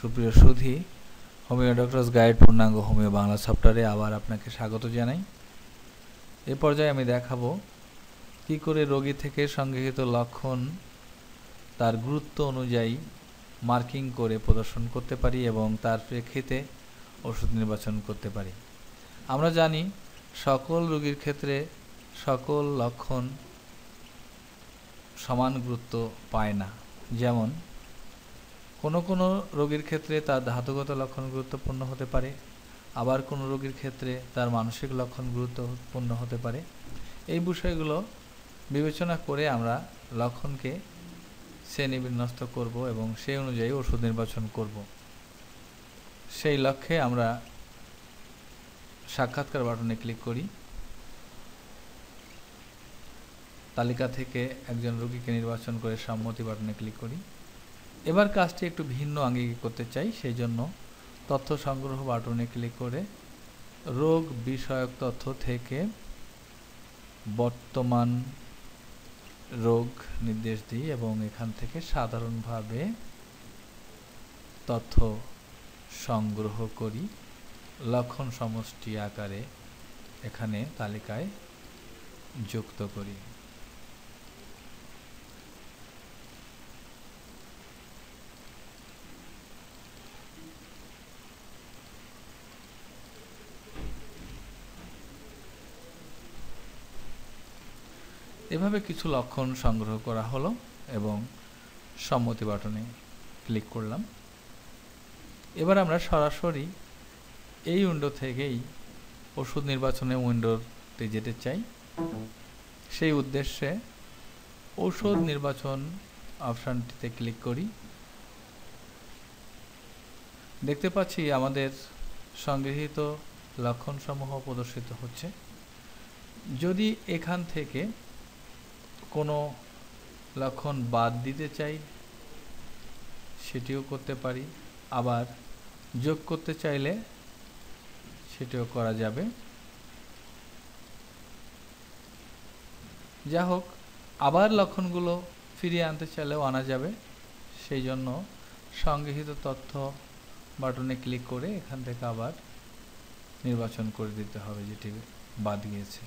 সুপ্রিয় সুধী homeo doctors guide পূর্ণাঙ্গ হোমিও বাংলা সফটওয়্যারে আবার আপনাকে স্বাগত জানাই এ পর্যায়ে আমি দেখাবো কি করে রোগী থেকে সংগৃহীত লক্ষণ তার গুরুত্ব অনুযায়ী মার্কিং করে প্রদর্শন করতে পারি এবং তার প্রেক্ষিতে ওষুধ নির্বাচন করতে পারি আমরা জানি সকল রোগীর ক্ষেত্রে সকল লক্ষণ সমান গুরুত্ব পায় না যেমন কোনো কোনো রোগীর ক্ষেত্রে তার ধাতুগত লক্ষণ গুরুত্বপূর্ণ হতে পারে আবার কোনো রোগীর ক্ষেত্রে তার মানসিক লক্ষণ গুরুত্বপূর্ণ হতে পারে এই বিষয়গুলো বিবেচনা করে আমরা লক্ষণকে শ্রেণীবিন্যস্ত করব এবং সেই অনুযায়ী ওষুধ নির্বাচন করব সেই লক্ষ্যে আমরা সাক্ষাৎকার বাটনে ক্লিক করি তালিকা থেকে একজন রোগীকে নির্বাচন করে সম্মতি বাটনে ক্লিক করি এবার কাজটি একটু ভিন্ন আঙ্গিকে করতে চাই সেই জন্য তথ্য সংগ্রহ বাটনে ক্লিক করে রোগ বিষয়ক তথ্য থেকে বর্তমান রোগ নির্দেশ দিই এবং এখান থেকে সাধারণভাবে তথ্য সংগ্রহ করি লক্ষণ সমষ্টি আকারে এখানে তালিকায় যুক্ত করি এভাবে কিছু লক্ষণ সংগ্রহ করা হলো এবং সম্মতি বাটনে ক্লিক করলাম এবার আমরা সরাসরি এই উইন্ডো থেকেই ওষুধ নির্বাচনে উইন্ডোতে যেতে চাই সেই উদ্দেশ্যে ওষুধ নির্বাচন অপশানটিতে ক্লিক করি দেখতে পাচ্ছি আমাদের সংগৃহীত লক্ষণসমূহ প্রদর্শিত হচ্ছে যদি এখান থেকে কোনো লক্ষণ বাদ দিতে চাই সেটিও করতে পারি আবার যোগ করতে চাইলে সেটিও করা যাবে যা হোক আবার লক্ষণগুলো ফিরিয়ে আনতে চাইলেও আনা যাবে সেই জন্য সংগৃহীত তথ্য বাটনে ক্লিক করে এখান থেকে আবার নির্বাচন করে দিতে হবে যেটি বাদ গিয়েছে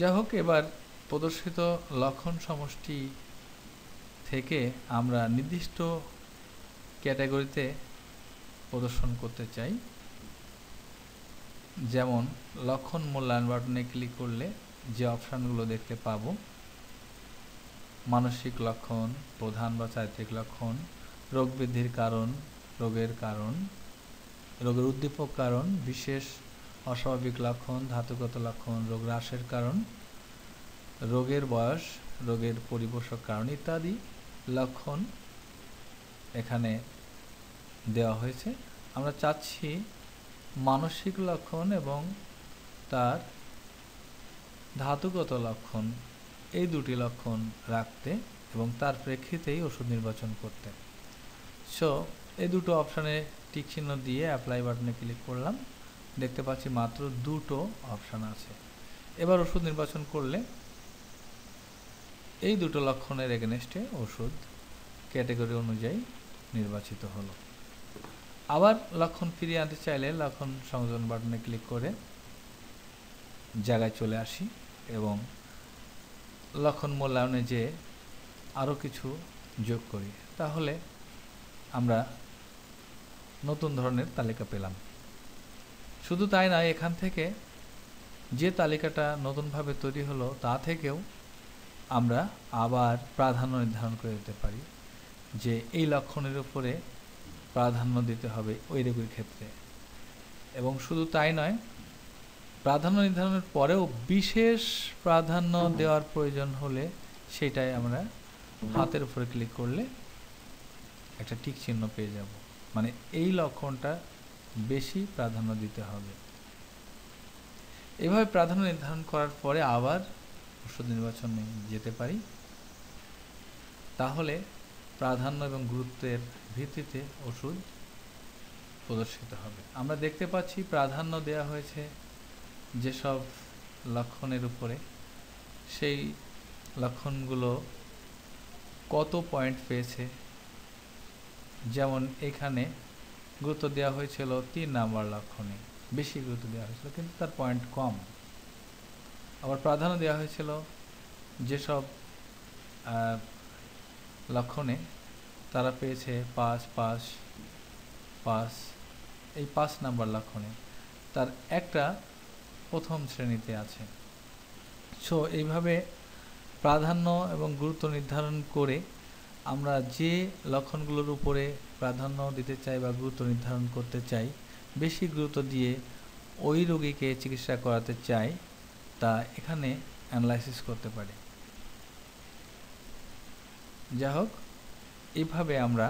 যা হোক এবার প্রদর্শিত লক্ষণ সমষ্টি থেকে আমরা নির্দিষ্ট ক্যাটাগরিতে প্রদর্শন করতে চাই যেমন লক্ষণ মূল্যায়ন বাটনে ক্লিক করলে যে অপশানগুলো দেখতে পাবো মানসিক লক্ষণ প্রধান বা চারিত্রিক লক্ষণ রোগ বৃদ্ধির কারণ রোগের কারণ রোগের উদ্দীপক কারণ বিশেষ অস্বাভাবিক লক্ষণ ধাতুগত লক্ষণ রোগ হ্রাসের কারণ রোগের বয়স রোগের পরিপোষক কারণ ইত্যাদি লক্ষণ এখানে দেওয়া হয়েছে আমরা চাচ্ছি মানসিক লক্ষণ এবং তার ধাতুগত লক্ষণ এই দুটি লক্ষণ রাখতে এবং তার প্রেক্ষিতেই ওষুধ নির্বাচন করতে সো এই দুটো অপশানে টিক চিহ্ন দিয়ে অ্যাপ্লাই বাটনে ক্লিক করলাম দেখতে পাচ্ছি মাত্র দুটো অপশান আছে এবার ওষুধ নির্বাচন করলে এই দুটো লক্ষণের এগেনেস্টে ওষুধ ক্যাটেগরি অনুযায়ী নির্বাচিত হলো আবার লক্ষণ ফিরিয়ে আনতে চাইলে লক্ষণ সংযোজন বাটনে ক্লিক করে জায়গায় চলে আসি এবং লক্ষণ মূল্যায়নে যে আরও কিছু যোগ করি তাহলে আমরা নতুন ধরনের তালিকা পেলাম শুধু তাই নয় এখান থেকে যে তালিকাটা নতুনভাবে তৈরি হলো তা থেকেও আমরা আবার প্রাধান্য নির্ধারণ করে দিতে পারি যে এই লক্ষণের উপরে প্রাধান্য দিতে হবে ওই রোগীর ক্ষেত্রে এবং শুধু তাই নয় প্রাধান্য নির্ধারণের পরেও বিশেষ প্রাধান্য দেওয়ার প্রয়োজন হলে সেটাই আমরা হাতের উপরে ক্লিক করলে একটা টিক চিহ্ন পেয়ে যাব মানে এই লক্ষণটা বেশি প্রাধান্য দিতে হবে এভাবে প্রাধান্য নির্ধারণ করার পরে আবার ওষুধ নির্বাচনে যেতে পারি তাহলে প্রাধান্য এবং গুরুত্বের ভিত্তিতে ওষুধ প্রদর্শিত হবে আমরা দেখতে পাচ্ছি প্রাধান্য দেয়া হয়েছে যেসব লক্ষণের উপরে সেই লক্ষণগুলো কত পয়েন্ট পেয়েছে যেমন এখানে গুরুত্ব দেওয়া হয়েছিল তিন নাম্বার লক্ষণে বেশি গুরুত্ব দেওয়া হয়েছিল কিন্তু তার পয়েন্ট কম আবার প্রাধান্য দেওয়া হয়েছিল যেসব লক্ষণে তারা পেয়েছে পাঁচ পাঁচ পাঁচ এই পাঁচ নাম্বার লক্ষণে তার একটা প্রথম শ্রেণীতে আছে সো এইভাবে প্রাধান্য এবং গুরুত্ব নির্ধারণ করে আমরা যে লক্ষণগুলোর উপরে প্রাধান্য দিতে চাই বা গুরুত্ব নির্ধারণ করতে চাই বেশি গুরুত্ব দিয়ে ওই রোগীকে চিকিৎসা করাতে চাই তা এখানে অ্যানালাইসিস করতে পারে যা হোক এভাবে আমরা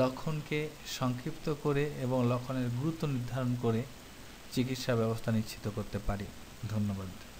লক্ষণকে সংক্ষিপ্ত করে এবং লক্ষণের গুরুত্ব নির্ধারণ করে চিকিৎসা ব্যবস্থা নিশ্চিত করতে পারি ধন্যবাদ